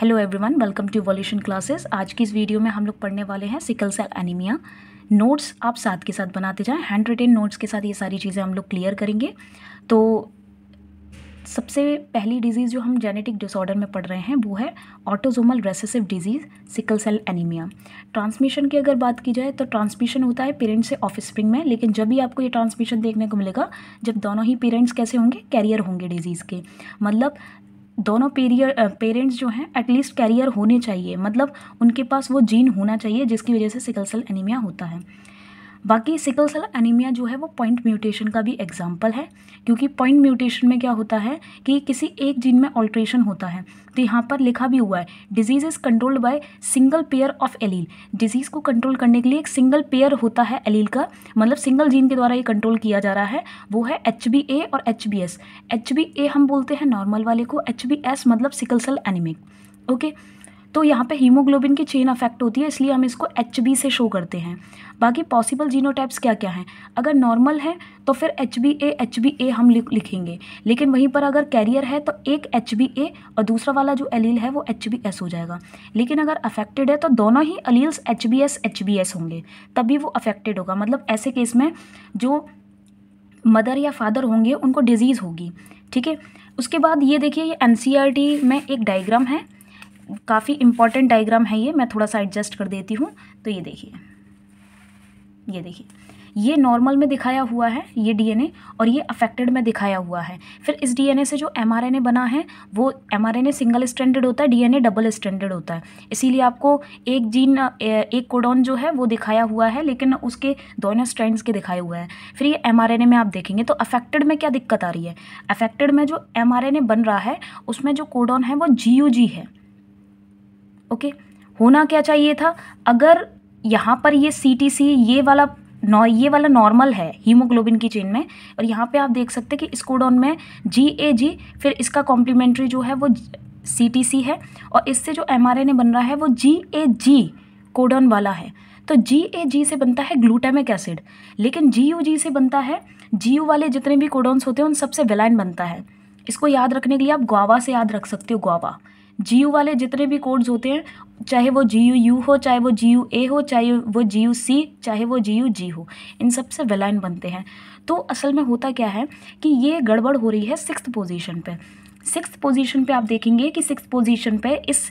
Hello everyone welcome to वॉल्यूशन classes आज की इस वीडियो में हम लोग पढ़ने वाले हैं सिकल सेल एनीमिया नोट्स आप साथ के साथ बनाते जाएं हैंड रिटेन नोट्स के साथ ये सारी चीज़ें हम लोग क्लियर करेंगे तो सबसे पहली डिजीज़ जो हम जेनेटिक डिसऑर्डर में पढ़ रहे हैं वो है autosomal recessive disease sickle cell anaemia transmission की अगर बात की जाए तो ट्रांसमिशन होता है पेरेंट्स से ऑफ स्प्रिंग में लेकिन जब भी आपको ये ट्रांसमिशन देखने को मिलेगा जब दोनों ही पेरेंट्स कैसे होंगे कैरियर होंगे डिजीज़ के मतलब दोनों पेरियर पेरेंट्स जो हैं एटलीस्ट कैरियर होने चाहिए मतलब उनके पास वो जीन होना चाहिए जिसकी वजह से सिकल सेल एनीमिया होता है बाकी सिकल सेल एनीमिया जो है वो पॉइंट म्यूटेशन का भी एग्जाम्पल है क्योंकि पॉइंट म्यूटेशन में क्या होता है कि किसी एक जीन में ऑल्ट्रेशन होता है तो यहाँ पर लिखा भी हुआ है disease is controlled by single pair of allele disease को कंट्रोल करने के लिए एक सिंगल पेयर होता है एलील का मतलब सिंगल जीन के द्वारा ये कंट्रोल किया जा रहा है वो है एच और एच एच बी ए हम बोलते हैं नॉर्मल वाले को एच मतलब sickle cell anaemic okay okay? तो यहाँ पे हीमोग्लोबिन की चेन अफेक्ट होती है इसलिए हम इसको एच बी से शो करते हैं बाकी पॉसिबल जीनोटाइप्स क्या क्या हैं अगर नॉर्मल है तो फिर H B A H B A हम लिखेंगे लेकिन वहीं पर अगर कैरियर है तो एक एच बी ए और दूसरा वाला जो एलील है वो एच बी एस हो जाएगा लेकिन अगर अफेक्टेड है तो दोनों ही alleles H B S H B S होंगे तभी वो अफेक्टेड होगा मतलब ऐसे केस में जो मदर या फादर होंगे उनको डिजीज़ होगी ठीक है उसके बाद ये देखिए ये एन e में एक डायग्राम है काफ़ी इंपॉर्टेंट डायग्राम है ये मैं थोड़ा सा एडजस्ट कर देती हूँ तो ये देखिए ये देखिए ये नॉर्मल में दिखाया हुआ है ये डीएनए और ये अफेक्टेड में दिखाया हुआ है फिर इस डीएनए से जो एमआरएनए बना है वो एमआरएनए सिंगल स्टैंडर्ड होता है डीएनए डबल स्टैंडर्ड होता है इसीलिए आपको एक जीन एक कोडॉन जो है वो दिखाया हुआ है लेकिन उसके दोनों स्ट्रैंड्स के दिखाए हुए हैं फिर ये एम में आप देखेंगे तो अफेक्टेड में क्या दिक्कत आ रही है अफेक्टेड में जो एम बन रहा है उसमें जो कोडॉन है वो जी है ओके होना क्या चाहिए था अगर यहाँ पर ये सी टी सी ये वाला नॉ ये वाला नॉर्मल है हीमोग्लोबिन की चेन में और यहाँ पे आप देख सकते हैं कि स्कोडोन में जी ए जी फिर इसका कॉम्प्लीमेंट्री जो है वो सी टी सी है और इससे जो एम आर एन ए बन रहा है वो जी ए जी कोडोन वाला है तो जी ए जी से बनता है ग्लूटामिक एसिड लेकिन जी यू जी से बनता है जी यू वाले जितने भी कोडोन्स होते हैं उन सबसे वेलाइन बनता है इसको याद रखने के लिए आप ग्वावा से याद रख सकते हो ग्वावा जी वाले जितने भी कोड्स होते हैं चाहे वो जी यू हो चाहे वो जी ए हो चाहे वो जी सी चाहे वो जी जी हो इन सब से वेलाइन बनते हैं तो असल में होता क्या है कि ये गड़बड़ हो रही है सिक्स पोजिशन पर सिक्स पोजिशन पर आप देखेंगे कि सिक्स पोजिशन पर इस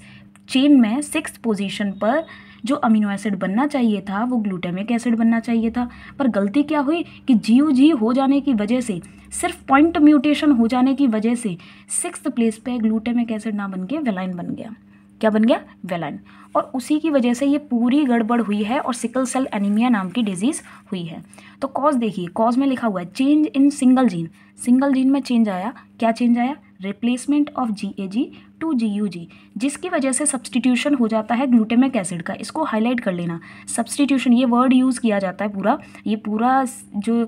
चेन में सिक्स पोजिशन पर जो अमीनो एसिड बनना चाहिए था वो ग्लूटामिक एसिड बनना चाहिए था पर गलती क्या हुई कि जी जी हो जाने की वजह से सिर्फ पॉइंट म्यूटेशन हो जाने की वजह से सिक्स प्लेस पे ग्लूटामिक एसिड ना बन के वेलाइन बन गया क्या बन गया वेलाइन और उसी की वजह से ये पूरी गड़बड़ हुई है और सिकल सेल एनीमिया नाम की डिजीज़ हुई है तो कॉज देखिए कॉज में लिखा हुआ है change in single gene single gene में चेंज आया क्या चेंज आया replacement of G A G to G U G जिसकी वजह से सब्सटीट्यूशन हो जाता है ग्लूटेमिक एसिड का इसको हाईलाइट कर लेना सब्सटीट्यूशन ये वर्ड यूज़ किया जाता है पूरा ये पूरा जो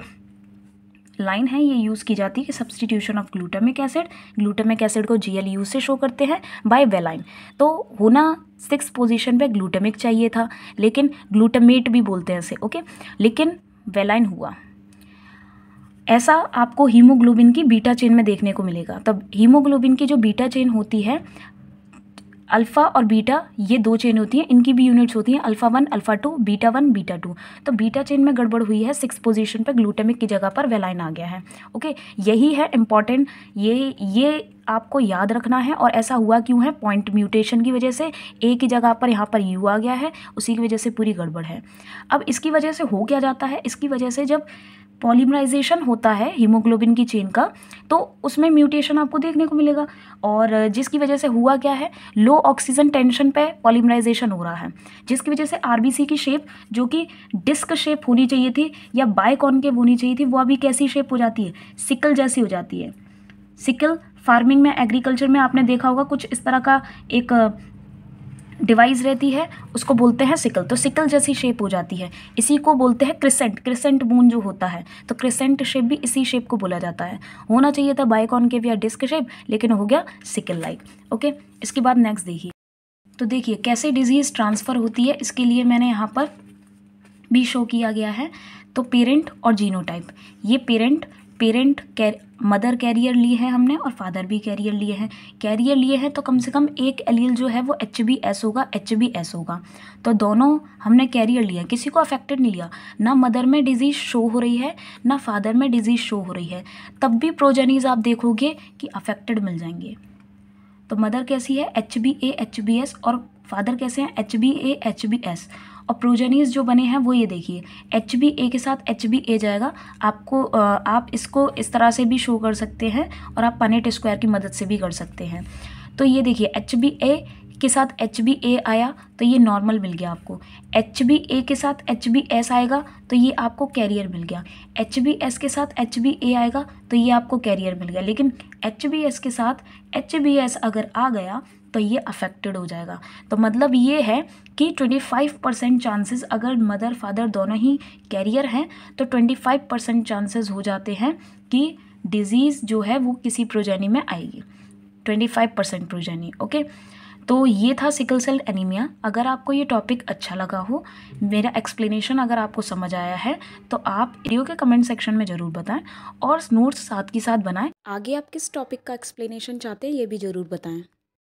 लाइन है ये यूज़ की जाती है कि substitution of glutamic acid glutamic acid को जी एल यू से शो करते हैं बाय वेलाइन तो होना सिक्स पोजिशन पर ग्लूटेमिक चाहिए था लेकिन ग्लूटेमेट भी बोलते हैं इसे ओके लेकिन वेलाइन हुआ ऐसा आपको हीमोग्लोबिन की बीटा चेन में देखने को मिलेगा तब हीमोग्लोबिन की जो बीटा चेन होती है अल्फ़ा और बीटा ये दो चेन होती हैं इनकी भी यूनिट्स होती हैं alpha one alpha two beta one beta two तो बीटा चेन में गड़बड़ हुई है सिक्स पोजीशन पर ग्लूटेमिक की जगह पर वेलाइन आ गया है ओके यही है इंपॉर्टेंट ये ये आपको याद रखना है और ऐसा हुआ क्यों है पॉइंट म्यूटेशन की वजह से ए की जगह पर यहाँ पर यू आ गया है उसी की वजह से पूरी गड़बड़ है अब इसकी वजह से हो क्या जाता है इसकी वजह से जब पॉलीमराइजेशन होता है हीमोग्लोबिन की चेन का तो उसमें म्यूटेशन आपको देखने को मिलेगा और जिसकी वजह से हुआ क्या है लो ऑक्सीजन टेंशन पे पॉलीमराइजेशन हो रहा है जिसकी वजह से आरबीसी की शेप जो कि डिस्क शेप होनी चाहिए थी या बाय कॉनकेव होनी चाहिए थी वो अभी कैसी शेप हो जाती है सिकल जैसी हो जाती है सिकल फार्मिंग में एग्रीकल्चर में आपने देखा होगा कुछ इस तरह का एक डिवाइस रहती है उसको बोलते हैं सिकल तो सिकल जैसी शेप हो जाती है इसी को बोलते हैं क्रिसेंट क्रिसेंट मून जो होता है तो क्रिसेंट शेप भी इसी शेप को बोला जाता है होना चाहिए था बाइकॉन के या डिस्क शेप लेकिन हो गया सिकल लाइक ओके इसके बाद नेक्स्ट देखिए तो देखिए कैसे डिजीज़ ट्रांसफ़र होती है इसके लिए मैंने यहाँ पर भी शो किया गया है तो पेरेंट और जीनोटाइप ये पेरेंट पेरेंट कैर मदर कैरियर लिए है हमने और फादर भी कैरियर लिए हैं कैरियर लिए हैं तो कम से कम एक एलियल जो है वो एच बी एस होगा एच बी एस होगा तो दोनों हमने कैरियर लिया किसी को अफेक्टेड नहीं लिया ना मदर में डिजीज़ शो हो रही है ना फादर में डिजीज़ शो हो रही है तब भी प्रोजेनिज आप देखोगे कि अफेक्टेड मिल जाएंगे तो मदर कैसी है H B A H B S और फादर कैसे हैं H B A H B S और प्रोजेनिस जो बने हैं वो ये देखिए एच बी ए के साथ एच बी ए जाएगा आपको आप इसको इस तरह से भी शो कर सकते हैं और आप पनेट स्क्वायर की मदद से भी कर सकते हैं तो ये देखिए एच बी ए के साथ एच बी ए आया तो ये नॉर्मल मिल गया आपको एच बी ए के साथ एच बी एस आएगा तो ये आपको कैरियर मिल गया एच बी एस के साथ एच बी ए आएगा तो ये आपको कैरियर मिल गया लेकिन एच बी एस के साथ एच बी एस अगर आ गया तो ये अफेक्टेड हो जाएगा तो मतलब ये है कि ट्वेंटी फाइव परसेंट चांसेस अगर मदर फादर दोनों ही कैरियर हैं तो ट्वेंटी फाइव परसेंट चांसेस हो जाते हैं कि डिज़ीज़ जो है वो किसी प्रोजेनी में आएगी twenty five percent progeny okay तो ये था सिकल सेल एनीमिया अगर आपको ये टॉपिक अच्छा लगा हो मेरा एक्सप्लेनेशन अगर आपको समझ आया है तो आप वीडियो के कमेंट सेक्शन में ज़रूर बताएं और नोट्स साथ के साथ बनाएं आगे आप किस टॉपिक का एक्सप्लेनेशन चाहते हैं ये भी ज़रूर बताएं